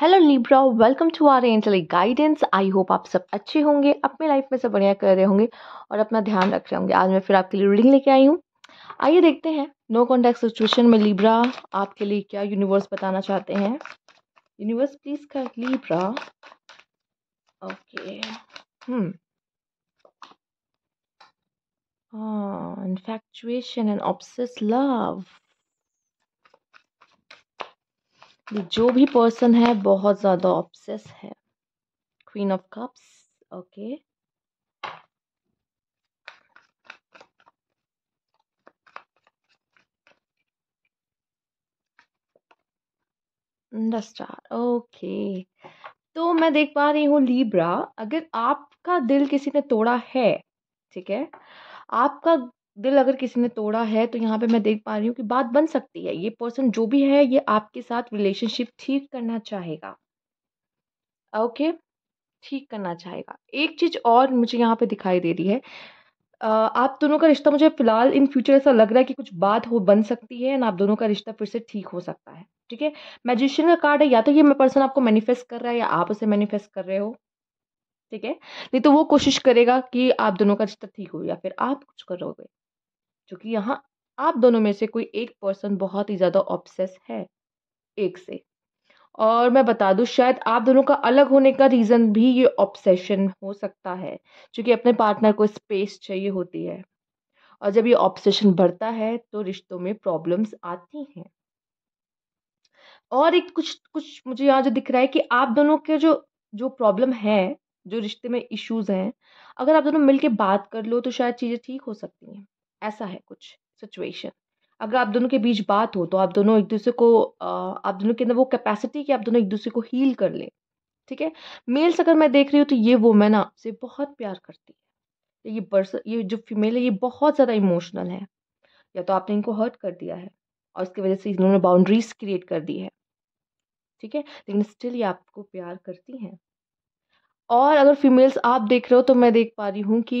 Hello Libra welcome to our एंजली guidance I hope आप सब अच्छे होंगे अपने लाइफ में सब बढ़िया कर रहे होंगे और अपना ध्यान रख रहे होंगे आज मैं फिर आपके लिए रीडिंग लेके आई हूँ आइए देखते हैं नो कॉन्टेक्ट सिचुएशन में लिब्रा आपके लिए क्या यूनिवर्स बताना चाहते हैं यूनिवर्स प्लीज कर Libra okay hmm infatuation and obsess love जो भी पर्सन है बहुत ज़्यादा ऑप्सेस है queen of cups okay star okay तो मैं देख पा रही हूँ लीब्रा अगर आपका दिल किसी ने तोड़ा है ठीक है आपका दिल अगर किसी ने तोड़ा है तो यहाँ पे मैं देख पा रही हूँ कि बात बन सकती है ये पर्सन जो भी है ये आपके साथ रिलेशनशिप ठीक करना चाहेगा ओके ठीक करना चाहेगा एक चीज़ और मुझे यहाँ पे दिखाई दे रही है आप दोनों का रिश्ता मुझे फ़िलहाल इन फ्यूचर ऐसा लग रहा है कि कुछ बात हो बन सकती है एंड आप दोनों का रिश्ता फिर से ठीक हो सकता है ठीक है मैजिशियन का कार्ड है या तो ये पर्सन आपको मैनिफेस्ट कर रहा है या आप उसे मैनिफेस्ट कर रहे हो ठीक है नहीं तो वो कोशिश करेगा कि आप दोनों का रिश्ता ठीक हो या फिर आप कुछ करोगे कि यहाँ आप दोनों में से कोई एक पर्सन बहुत ही ज़्यादा ऑब्सेस है एक से और मैं बता दूँ शायद आप दोनों का अलग होने का रीज़न भी ये ऑब्सेशन हो सकता है क्योंकि अपने पार्टनर को स्पेस चाहिए होती है और जब ये ऑब्सेशन बढ़ता है तो रिश्तों में प्रॉब्लम्स आती हैं और एक कुछ कुछ मुझे यहाँ जो दिख रहा है कि आप दोनों के जो जो प्रॉब्लम है जो रिश्ते में इश्यूज हैं अगर आप दोनों मिलके बात कर लो तो शायद चीज़ें ठीक हो सकती हैं ऐसा है कुछ सिचुएशन अगर आप दोनों के बीच बात हो तो आप दोनों एक दूसरे को आप दोनों के अंदर वो कैपेसिटी कि आप दोनों एक दूसरे को हील कर लें ठीक है मेल्स अगर मैं देख रही हूँ तो ये वुमेन आपसे बहुत प्यार करती है तो ये बर्स ये जो फीमेल है ये बहुत ज़्यादा इमोशनल है या तो आपने इनको हर्ट कर दिया है और इसकी वजह से इन्होंने बाउंड्रीज क्रिएट कर दी है ठीक है लेकिन स्टिल ये आपको प्यार करती हैं और अगर फीमेल्स आप देख रहे हो तो मैं देख पा रही हूँ कि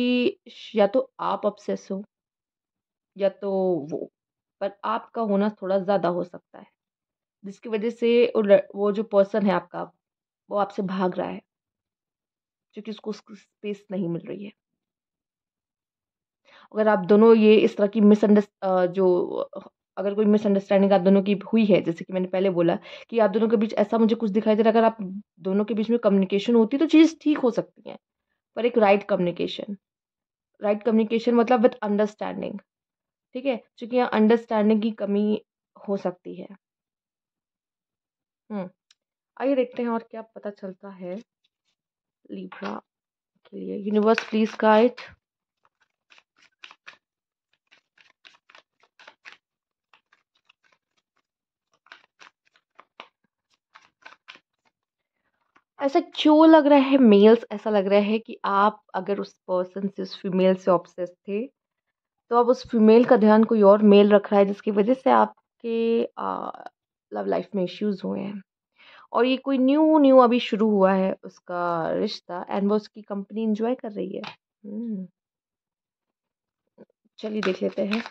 या तो आप अपसेस हो या तो वो पर आपका होना थोड़ा ज़्यादा हो सकता है जिसकी वजह से वो जो पर्सन है आपका वो आपसे भाग रहा है क्योंकि उसको उसकी स्पेस नहीं मिल रही है अगर आप दोनों ये इस तरह की मिसअंडर जो अगर कोई मिसअंडरस्टैंडिंग आप दोनों की हुई है जैसे कि मैंने पहले बोला कि आप दोनों के बीच ऐसा मुझे कुछ दिखाई दे रहा है अगर आप दोनों के बीच में कम्युनिकेशन होती तो चीज़ ठीक हो सकती है पर एक राइट कम्युनिकेशन राइट कम्युनिकेशन मतलब विथ अंडरस्टैंडिंग ठीक है चूँकि यहाँ अंडरस्टैंडिंग की कमी हो सकती है हम्म, आइए देखते हैं और क्या पता चलता है लिब्रा के लिए यूनिवर्स प्लीज गाइड ऐसा क्यों लग रहा है मेल्स ऐसा लग रहा है कि आप अगर उस पर्सन से उस फीमेल से ऑब्सेस थे तो अब उस फीमेल का ध्यान कोई और मेल रख रहा है जिसकी वजह से आपके लव लाइफ में इश्यूज़ हुए हैं और ये कोई न्यू न्यू अभी शुरू हुआ है उसका रिश्ता एंड वो उसकी कंपनी इंजॉय कर रही है हम्म। चलिए देख लेते हैं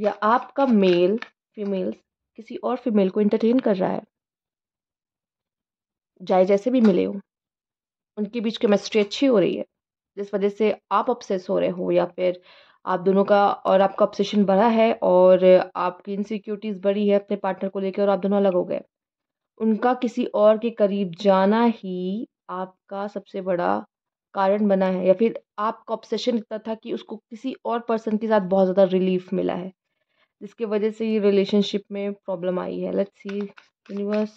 या आपका मेल फीमेल किसी और फीमेल को इंटरटेन कर रहा है जाए जैसे भी मिले हो उनके बीच केमिस्ट्री अच्छी हो रही है जिस वजह से आप अपसेस हो रहे हो या फिर आप दोनों का और आपका ऑब्सेशन बढ़ा है और आपकी इनसिक्योरिटीज़ बढ़ी है अपने पार्टनर को लेकर और आप दोनों अलग हो गए उनका किसी और के करीब जाना ही आपका सबसे बड़ा कारण बना है या फिर आपका ऑब्सेशन इतना था कि उसको किसी और पर्सन के साथ बहुत ज़्यादा रिलीफ मिला है जिसके वजह से ये रिलेशनशिप में प्रॉब्लम आई है let's see universe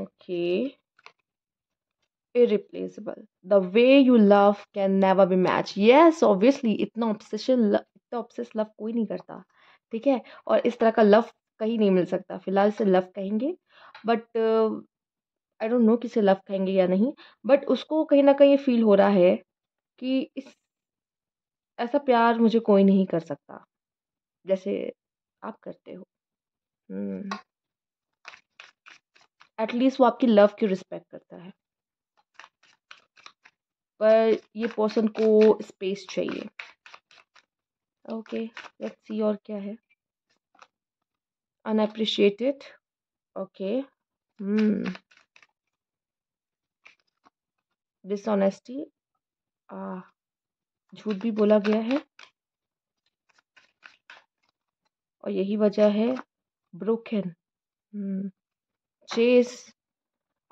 okay irreplaceable the way you love can never be match yes obviously इतना ऑब्सेशन इतना ऑब्सेस लव कोई नहीं करता ठीक है और इस तरह का लव कहीं नहीं मिल सकता फिलहाल से लव कहेंगे बट आई डोंट नो किसे लव कहेंगे या नहीं बट उसको कहीं ना कहीं ये फील हो रहा है कि इस ऐसा प्यार मुझे कोई नहीं कर सकता जैसे आप करते हो हम्म। एटलीस्ट वो आपकी लव की रिस्पेक्ट करता है पर ये पर्सन को स्पेस चाहिए ओके लेट्स सी और क्या है अनएप्रिशिएटेड ओके डिसऑनेस्टी झूठ भी बोला गया है और यही वजह है broken chase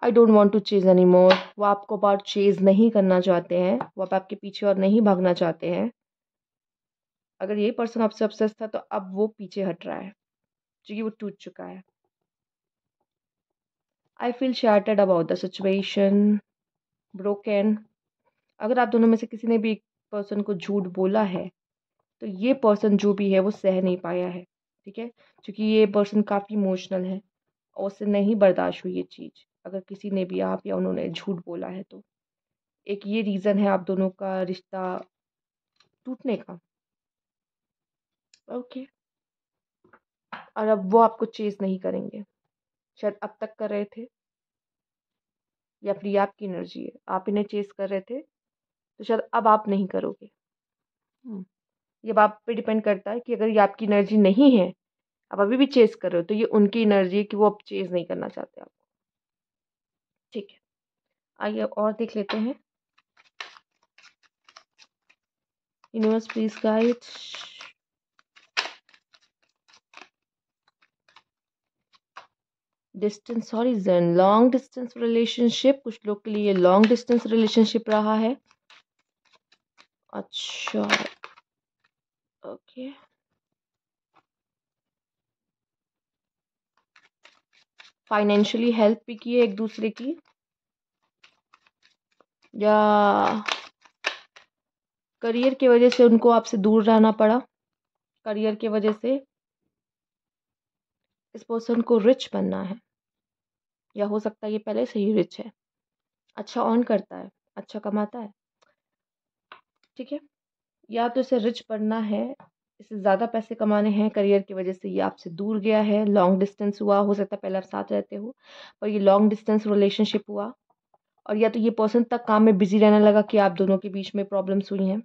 I don't want to chase any more वो आपको बार चेज़ नहीं करना चाहते हैं वो आप आपके पीछे और नहीं भागना चाहते हैं अगर ये पर्सन आपसे अपसेस था तो अब वो पीछे हट रहा है क्योंकि वो टूट चुका है I feel shattered about the situation broken अगर आप दोनों में से किसी ने भी एक पर्सन को झूठ बोला है तो ये पर्सन जो भी है वो सह नहीं पाया है ठीक है क्योंकि ये पर्सन काफ़ी इमोशनल है और उससे नहीं बर्दाश्त हुई ये चीज़ अगर किसी ने भी आप या उन्होंने झूठ बोला है तो एक ये रीज़न है आप दोनों का रिश्ता टूटने का ओके और अब वो आपको चेज नहीं करेंगे शायद अब तक कर रहे थे या फिर ये आपकी एनर्जी है आप इन्हें चेज कर रहे थे तो शायद अब आप नहीं करोगे हम्म। ये बात पे डिपेंड करता है कि अगर ये आपकी एनर्जी नहीं है आप अभी भी चेस कर रहे हो तो ये उनकी एनर्जी है कि वो अब चेस नहीं करना चाहते आप ठीक है आइए और देख लेते हैं universe please guide distance sorry जन लॉन्ग डिस्टेंस रिलेशनशिप कुछ लोग के लिए लॉन्ग डिस्टेंस रिलेशनशिप रहा है अच्छा ओके okay. फाइनेंशियली हेल्प भी की है एक दूसरे की या करियर की वजह से उनको आपसे दूर रहना पड़ा करियर की वजह से इस पर्सन को रिच बनना है या हो सकता है ये पहले से ही रिच है अच्छा ऑन करता है अच्छा कमाता है ठीक है या तो इसे रिच बनना है इससे ज़्यादा पैसे कमाने हैं करियर की वजह से ये आपसे दूर गया है लॉन्ग डिस्टेंस हुआ हो सकता है पहले आप साथ रहते हो पर ये लॉन्ग डिस्टेंस रिलेशनशिप हुआ और या तो ये पर्सन तक काम में बिजी रहने लगा कि आप दोनों के बीच में प्रॉब्लम्स हुई हैं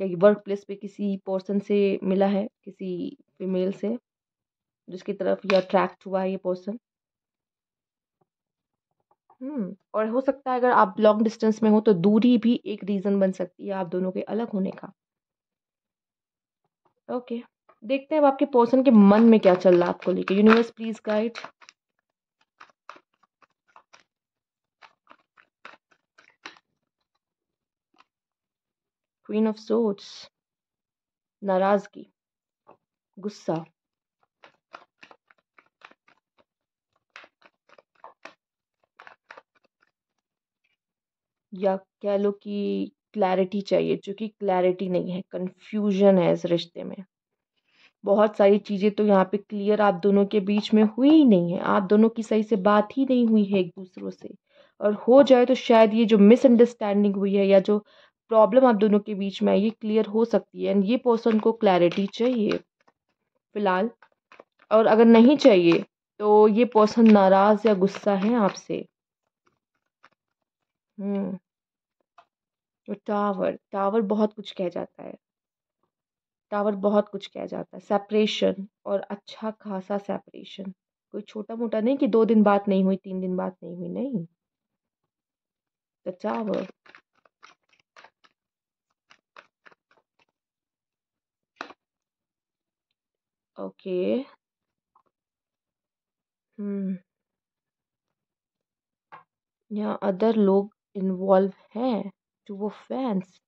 या वर्क प्लेस पर किसी पर्सन से मिला है किसी फीमेल से जिसकी तरफ ये अट्रैक्ट हुआ है ये पर्सन हम्म, और हो सकता है अगर आप लॉन्ग डिस्टेंस में हो तो दूरी भी एक रीज़न बन सकती है आप दोनों के अलग होने का ओके देखते हैं अब आपके पर्सन के मन में क्या चल रहा है आपको लेके universe please guide queen of swords नाराजगी गुस्सा या कह लो कि क्लैरिटी चाहिए जो कि क्लैरिटी नहीं है कन्फ्यूजन है इस रिश्ते में बहुत सारी चीज़ें तो यहाँ पे क्लियर आप दोनों के बीच में हुई ही नहीं है आप दोनों की सही से बात ही नहीं हुई है एक दूसरों से और हो जाए तो शायद ये जो मिसअंडरस्टैंडिंग हुई है या जो प्रॉब्लम आप दोनों के बीच में है ये क्लियर हो सकती है एंड ये पर्सन को क्लैरिटी चाहिए फ़िलहाल और अगर नहीं चाहिए तो ये पर्सन नाराज़ या गुस्सा है आपसे हम्म तो टावर टावर बहुत कुछ कह जाता है टावर बहुत कुछ कह जाता है सेपरेशन और अच्छा खासा सेपरेशन कोई छोटा मोटा नहीं कि दो दिन बात नहीं हुई तीन दिन बात नहीं हुई नहीं द टावर ओके हम्म यहाँ अदर लोग इन्वॉल्व हैं टू वो फैंस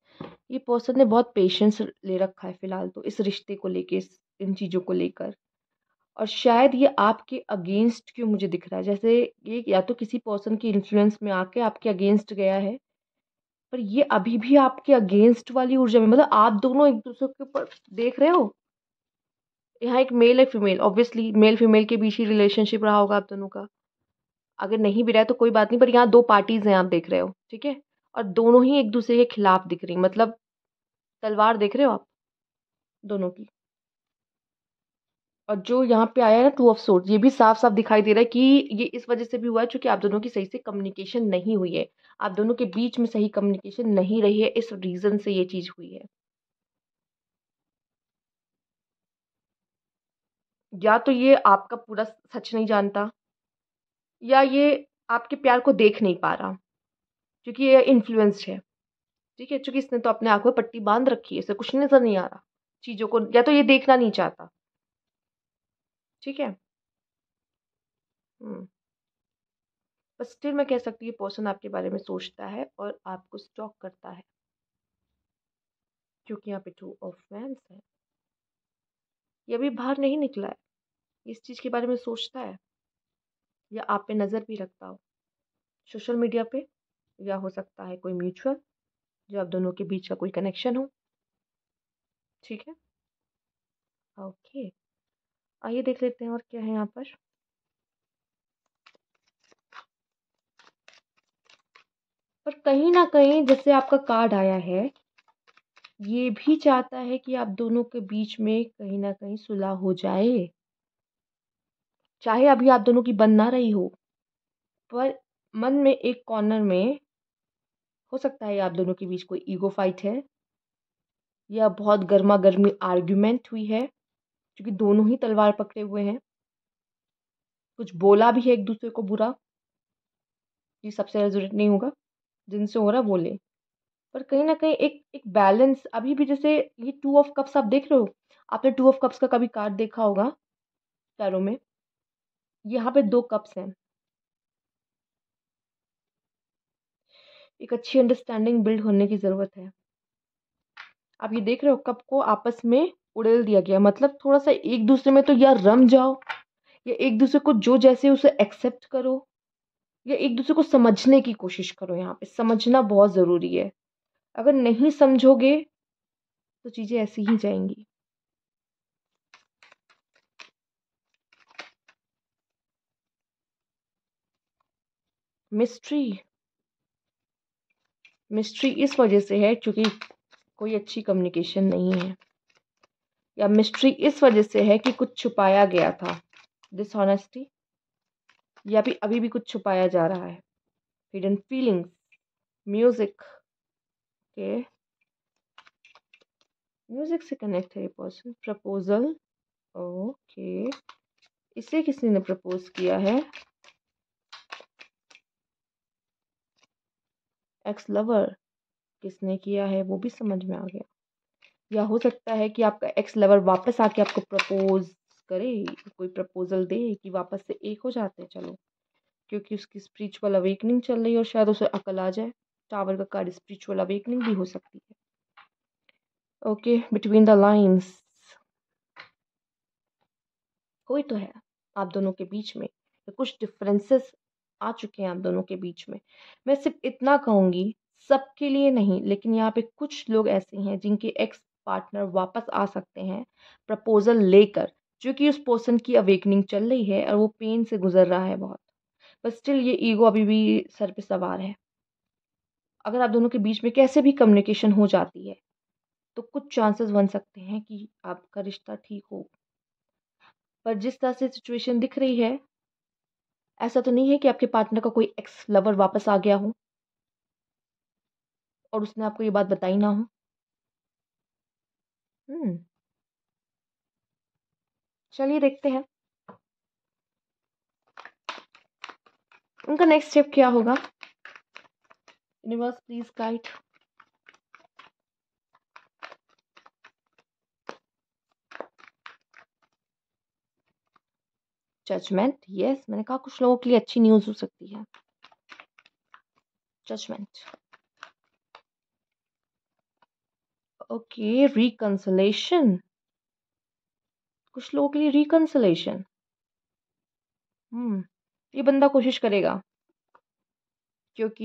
ये पर्सन ने बहुत पेशेंस ले रखा है फ़िलहाल तो इस रिश्ते को लेके इन चीज़ों को लेकर और शायद ये आपके अगेंस्ट क्यों मुझे दिख रहा है जैसे ये या तो किसी पर्सन की इन्फ्लुएंस में आके आपके अगेंस्ट गया है पर ये अभी भी आपके अगेंस्ट वाली ऊर्जा में मतलब आप दोनों एक दूसरे के ऊपर देख रहे हो यहाँ एक मेल एक फीमेल ऑब्वियसली मेल फीमेल के बीच ही रिलेशनशिप रहा होगा आप दोनों का अगर नहीं भी रहा है तो कोई बात नहीं पर यहाँ दो पार्टीज हैं आप देख रहे हो ठीक है और दोनों ही एक दूसरे के खिलाफ दिख रही मतलब तलवार देख रहे हो आप दोनों की और जो यहाँ पे आया है ना टू ऑफ सोर्ड ये भी साफ साफ दिखाई दे रहा है कि ये इस वजह से भी हुआ है क्योंकि आप दोनों की सही से कम्युनिकेशन नहीं हुई है आप दोनों के बीच में सही कम्युनिकेशन नहीं रही है इस रीज़न से ये चीज़ हुई है या तो ये आपका पूरा सच नहीं जानता या ये आपके प्यार को देख नहीं पा रहा क्योंकि ये इन्फ्लुएंस्ड है ठीक है चूंकि इसने तो अपने आंख में पट्टी बांध रखी है इसे कुछ नज़र नहीं आ रहा चीज़ों को या तो ये देखना नहीं चाहता ठीक है हम्म। बस स्टिल मैं कह सकती हूँ पर्सन आपके बारे में सोचता है और आपको स्टॉक करता है क्योंकि यहाँ पे टू ऑफ वैंस है ये अभी बाहर नहीं निकला है इस चीज़ के बारे में सोचता है या आप पे नज़र भी रखता हो सोशल मीडिया पे या हो सकता है कोई म्यूचुअल जो आप दोनों के बीच का कोई कनेक्शन हो ठीक है ओके आइए देख लेते हैं और क्या है यहाँ पर पर कहीं ना कहीं जैसे आपका कार्ड आया है ये भी चाहता है कि आप दोनों के बीच में कहीं ना कहीं सुलह हो जाए चाहे अभी आप दोनों की बन ना रही हो पर मन में एक कॉर्नर में हो सकता है आप दोनों के बीच कोई ईगो फाइट है या बहुत गर्मा गर्मी आर्ग्यूमेंट हुई है क्योंकि दोनों ही तलवार पकड़े हुए हैं कुछ बोला भी है एक दूसरे को बुरा ये सबसे रेजोरेट नहीं होगा जिनसे हो रहा बोले पर कहीं ना कहीं एक एक बैलेंस अभी भी जैसे ये टू ऑफ कप्स आप देख रहे हो आपने टू ऑफ कप्स का कभी कार्ड देखा होगा पैरों में यहाँ पे दो कप्स हैं एक अच्छी अंडरस्टैंडिंग बिल्ड होने की ज़रूरत है आप ये देख रहे हो कप को आपस में उड़ेल दिया गया मतलब थोड़ा सा एक दूसरे में तो या रम जाओ या एक दूसरे को जो जैसे उसे एक्सेप्ट करो या एक दूसरे को समझने की कोशिश करो यहाँ पे समझना बहुत ज़रूरी है अगर नहीं समझोगे तो चीज़ें ऐसी ही जाएंगी मिस्ट्री मिस्ट्री इस वजह से है क्योंकि कोई अच्छी कम्युनिकेशन नहीं है या मिस्ट्री इस वजह से है कि कुछ छुपाया गया था डिसऑनेस्टी या फिर अभी भी कुछ छुपाया जा रहा है हिडन फीलिंग्स म्यूज़िक के म्यूज़िक से कनेक्ट है ये पर्सन प्रपोजल ओके इसे किसी ने प्रपोज किया है एक्स लवर किसने किया है वो भी समझ में आ गया या हो सकता है कि आपका एक्स लवर वापस आके आपको प्रपोज करे कोई प्रपोजल दे कि वापस से एक हो जाते हैं चलो क्योंकि उसकी स्पिरिचुअल अवेकनिंग चल रही है और शायद उसे अकल आ जाए टावर का कार्ड स्पिरिचुअल अवेकनिंग भी हो सकती है ओके बिटवीन द लाइंस कोई तो है आप दोनों के बीच में कुछ डिफरेंसेस आ चुके हैं आप दोनों के बीच में मैं सिर्फ इतना कहूँगी सबके लिए नहीं लेकिन यहाँ पे कुछ लोग ऐसे हैं जिनके एक्स पार्टनर वापस आ सकते हैं प्रपोज़ल लेकर जो कि उस पर्सन की अवेकनिंग चल रही है और वो पेन से गुजर रहा है बहुत बट स्टिल ये ईगो अभी भी सर पे सवार है अगर आप दोनों के बीच में कैसे भी कम्युनिकेशन हो जाती है तो कुछ चांसेस बन सकते हैं कि आपका रिश्ता ठीक हो पर जिस तरह से सिचुएशन दिख रही है ऐसा तो नहीं है कि आपके पार्टनर का कोई एक्स लवर वापस आ गया हो और उसने आपको ये बात बताई ना हो हम्म। चलिए देखते हैं उनका नेक्स्ट स्टेप क्या होगा universe please guide judgement yes मैंने कहा कुछ लोगों के लिए अच्छी न्यूज़ हो सकती है जजमेंट ओके रिकंसलेशन कुछ लोगों के लिए रिकंसलेशन हम्म hmm, ये बंदा कोशिश करेगा क्योंकि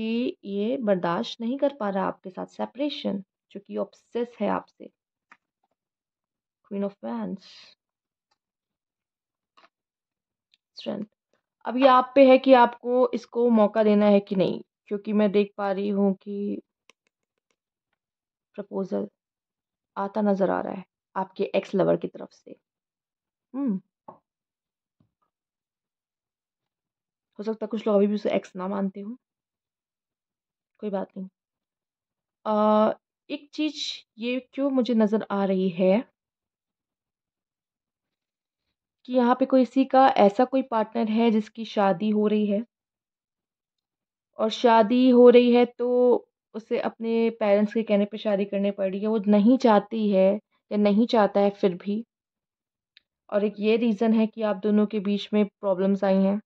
ये बर्दाश्त नहीं कर पा रहा आपके साथ सेपरेशन क्योंकि ऑब्सेस है आपसे क्वीन ऑफ वैंड्स स्ट्रेंथ अब ये आप पे है कि आपको इसको मौका देना है कि नहीं क्योंकि मैं देख पा रही हूँ कि प्रपोज़ल आता नज़र आ रहा है आपके एक्स लवर की तरफ से हम्म हो सकता है कुछ लोग अभी भी उसे एक्स ना मानते हो कोई बात नहीं आ, एक चीज़ ये क्यों मुझे नज़र आ रही है कि यहाँ पे कोई इसी का ऐसा कोई पार्टनर है जिसकी शादी हो रही है और शादी हो रही है तो उसे अपने पेरेंट्स के कहने पे शादी करनी पड़ रही है वो नहीं चाहती है या नहीं चाहता है फिर भी और एक ये रीज़न है कि आप दोनों के बीच में प्रॉब्लम्स आई हैं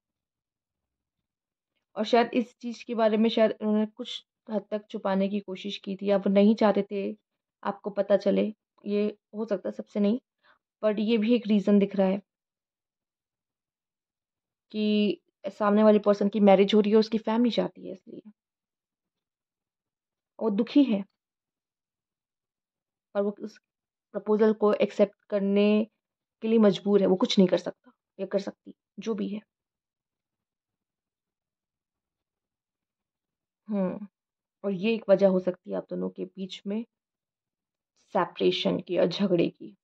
और शायद इस चीज़ के बारे में शायद उन्होंने कुछ हद तक छुपाने की कोशिश की थी आप वो नहीं चाहते थे आपको पता चले ये हो सकता सबसे नहीं बट ये भी एक रीज़न दिख रहा है कि सामने वाले पर्सन की मैरिज हो रही है उसकी फैमिली जाती है इसलिए वो दुखी है और वो उस प्रपोज़ल को एक्सेप्ट करने के लिए मजबूर है वो कुछ नहीं कर सकता या कर सकती जो भी है हम्म और ये एक वजह हो सकती है आप दोनों के बीच में सेपरेशन की और झगड़े की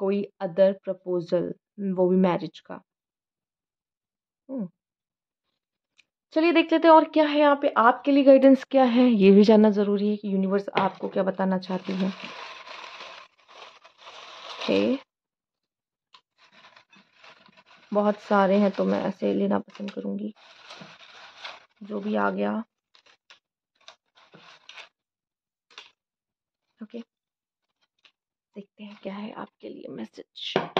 कोई अदर प्रपोजल वो भी मैरिज का हम्म। चलिए देख लेते हैं और क्या है यहाँ पे आपके लिए गाइडेंस क्या है ये भी जानना ज़रूरी है कि यूनिवर्स आपको क्या बताना चाहती है ओके बहुत सारे हैं तो मैं ऐसे लेना पसंद करूंगी जो भी आ गया ओके देखते हैं क्या है आपके लिए मैसेज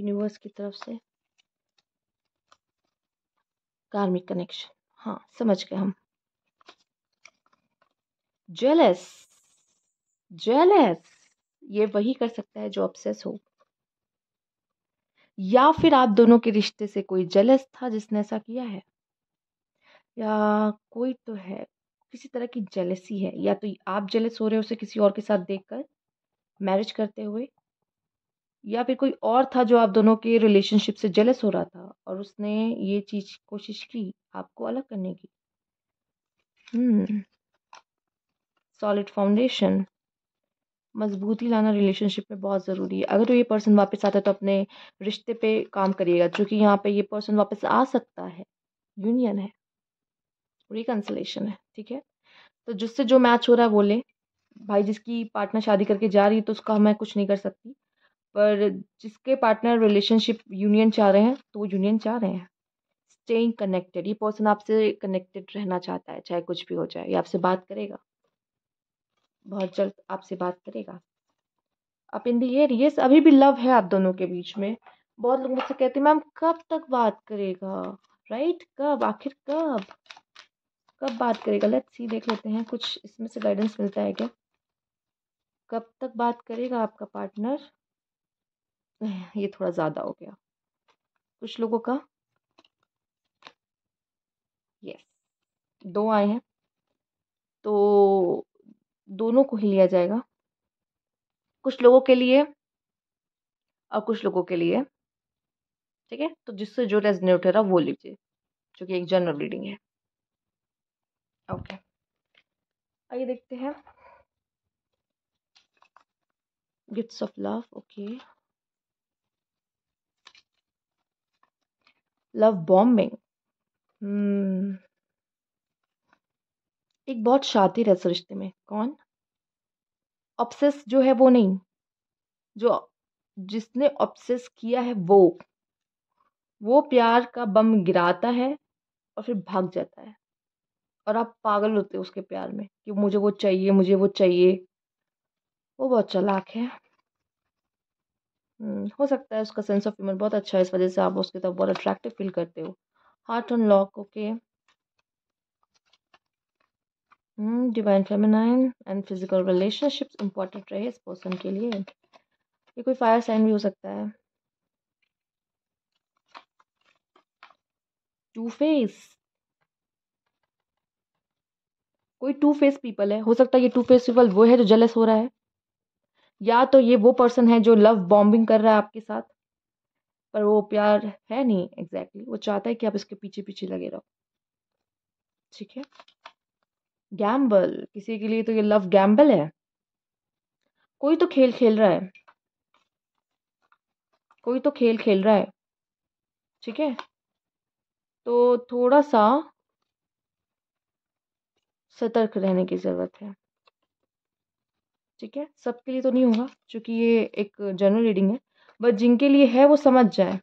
यूनिवर्स की तरफ से कार्मिक कनेक्शन हाँ समझ गए हम ज्वेलस ज्वेलस ये वही कर सकता है जो अपसेस हो या फिर आप दोनों के रिश्ते से कोई जेलस था जिसने ऐसा किया है या कोई तो है किसी तरह की जलसी है या तो आप जेलस हो रहे हो उसे किसी और के साथ देखकर मैरिज करते हुए या फिर कोई और था जो आप दोनों के रिलेशनशिप से जेलस हो रहा था और उसने ये चीज कोशिश की आपको अलग करने की सॉलिड हम्म। फाउंडेशन मजबूती लाना रिलेशनशिप में बहुत ज़रूरी है अगर तो ये पर्सन वापस आता है तो अपने रिश्ते पे काम करिएगा क्योंकि यहाँ पे ये पर्सन वापस आ सकता है यूनियन है रिकन्सलेशन है ठीक है तो जिससे जो मैच हो रहा है वो ले भाई जिसकी पार्टनर शादी करके जा रही है तो उसका मैं कुछ नहीं कर सकती पर जिसके पार्टनर रिलेशनशिप यूनियन चाह रहे हैं तो वो यूनियन चाह रहे हैं स्टेइंग कनेक्टेड ये पर्सन आपसे कनेक्टेड रहना चाहता है चाहे कुछ भी हो जाए ये आपसे बात करेगा बहुत जल्द आपसे बात करेगा आप इन दर ये अभी भी लव है आप दोनों के बीच में बहुत लोग मुझसे कहते हैं मैम कब तक बात करेगा राइट कब आखिर कब कब बात करेगा लेट्स सी देख लेते हैं कुछ इसमें से गाइडेंस मिलता है क्या कब तक बात करेगा आपका पार्टनर ये थोड़ा ज़्यादा हो गया कुछ लोगों का यस दो आए हैं तो दोनों को ही लिया जाएगा कुछ लोगों के लिए और कुछ लोगों के लिए ठीक है तो जिससे जो रेजनेट हो रहा वो लीजिए जो कि एक जनरल रीडिंग है ओके आइए देखते हैं gifts of love okay love bombing hmm. एक बहुत शातिर है इस रिश्ते में कौन ऑप्सेस जो है वो नहीं जो जिसने ऑप्सेस किया है वो वो प्यार का बम गिराता है और फिर भाग जाता है और आप पागल होते हो उसके प्यार में कि मुझे वो चाहिए मुझे वो चाहिए वो बहुत चलाक है हम्म, हो सकता है उसका सेंस ऑफ ह्यूमर बहुत अच्छा है इस वजह से आप उसके तरफ बहुत अट्रैक्टिव फील करते हो heart on lock okay divine feminine and physical relationship important रहे इस पर्सन के लिए ये कोई फायर साइन भी हो सकता है टू फेस कोई टू फेस पीपल है हो सकता है ये टू फेस पीपल वो है जो जेलस हो रहा है या तो ये वो पर्सन है जो लव बॉम्बिंग कर रहा है आपके साथ पर वो प्यार है नहीं एग्जैक्टली exactly. वो चाहता है कि आप इसके पीछे पीछे लगे रहो ठीक है गैम्बल किसी के लिए तो ये लव गैम्बल है कोई तो खेल खेल रहा है कोई तो खेल खेल रहा है ठीक है तो थोड़ा सा सतर्क रहने की ज़रूरत है ठीक है सबके लिए तो नहीं होगा क्योंकि ये एक जनरल रीडिंग है बट जिनके लिए है वो समझ जाए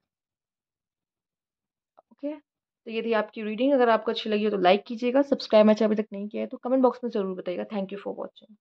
ओके तो ये थी आपकी रीडिंग अगर आपको अच्छी लगी हो तो लाइक कीजिएगा सब्सक्राइब मैच अभी तक नहीं किया है तो कमेंट बॉक्स में ज़रूर बताइएगा थैंक यू फॉर वॉचिंग